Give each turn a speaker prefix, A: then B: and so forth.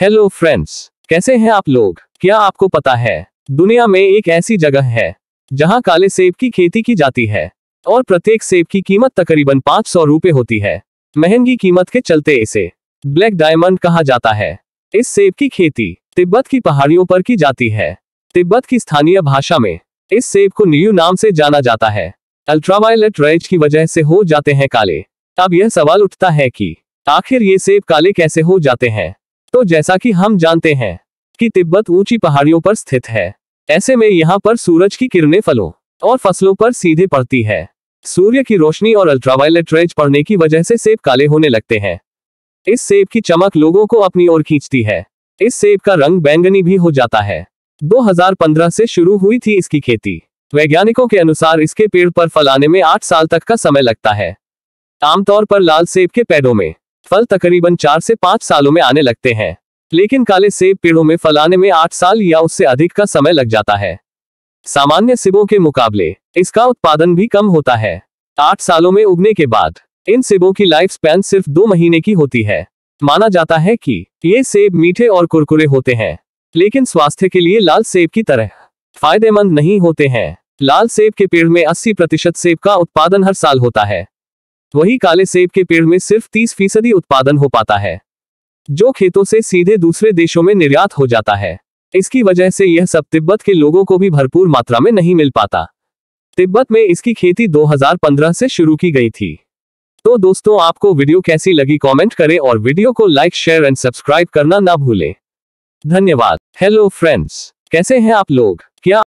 A: hello friends कैसे हैं आप लोग क्या आपको पता है दुनिया में एक ऐसी जगह है जहां काले सेब की खेती की जाती है और प्रत्येक सेब की कीमत तकरीबन पाँच सौ रूपए होती है महंगी कीमत के चलते इसे ब्लैक डायमंड कहा जाता है इस सेब की खेती तिब्बत की पहाड़ियों पर की जाती है तिब्बत की स्थानीय भाषा में इस सेब को न्यू नाम से जाना जाता है अल्ट्रावायलेट रेज की वजह से हो जाते हैं काले अब यह सवाल उठता है कि आखिर ये सेब काले कैसे हो जाते हैं तो जैसा कि हम जानते हैं कि तिब्बत ऊंची पहाड़ियों पर स्थित है ऐसे में यहाँ पर सूरज की किरणें फलों और फसलों पर सीधे पड़ती है सूर्य की रोशनी और अल्ट्रावायलेट रेज पड़ने की वजह से सेब काले होने लगते हैं इस सेब की चमक लोगों को अपनी ओर खींचती है इस सेब का रंग बैंगनी भी हो जाता है 2015 से शुरू हुई थी इसकी खेती वैज्ञानिकों के अनुसार इसके पेड़ पर फल आने में आठ साल तक का समय लगता है आमतौर पर लाल सेब के पेड़ों में फल तकरीबन चार से पाँच सालों में आने लगते हैं लेकिन काले सेब पेड़ों में फल आने में आठ साल या उससे अधिक का समय लग जाता है सामान्य सिबों के मुकाबले इसका उत्पादन भी कम होता है आठ सालों में उगने के बाद इन सेबों की लाइफ स्पैन सिर्फ दो महीने की होती है माना जाता है कि ये सेब मीठे और कुरकुरे होते हैं लेकिन स्वास्थ्य के लिए लाल सेब की तरह फायदेमंद नहीं होते हैं लाल सेब के पेड़ में 80 प्रतिशत सेब का उत्पादन हर साल होता है वही काले सेब के पेड़ में सिर्फ तीस फीसदी उत्पादन हो पाता है जो खेतों से सीधे दूसरे देशों में निर्यात हो जाता है इसकी वजह से यह सब तिब्बत के लोगों को भी भरपूर मात्रा में नहीं मिल पाता तिब्बत में इसकी खेती 2015 से शुरू की गई थी तो दोस्तों आपको वीडियो कैसी लगी कॉमेंट करें और वीडियो को लाइक शेयर एंड सब्सक्राइब करना ना भूलें धन्यवाद हेलो फ्रेंड्स कैसे हैं आप लोग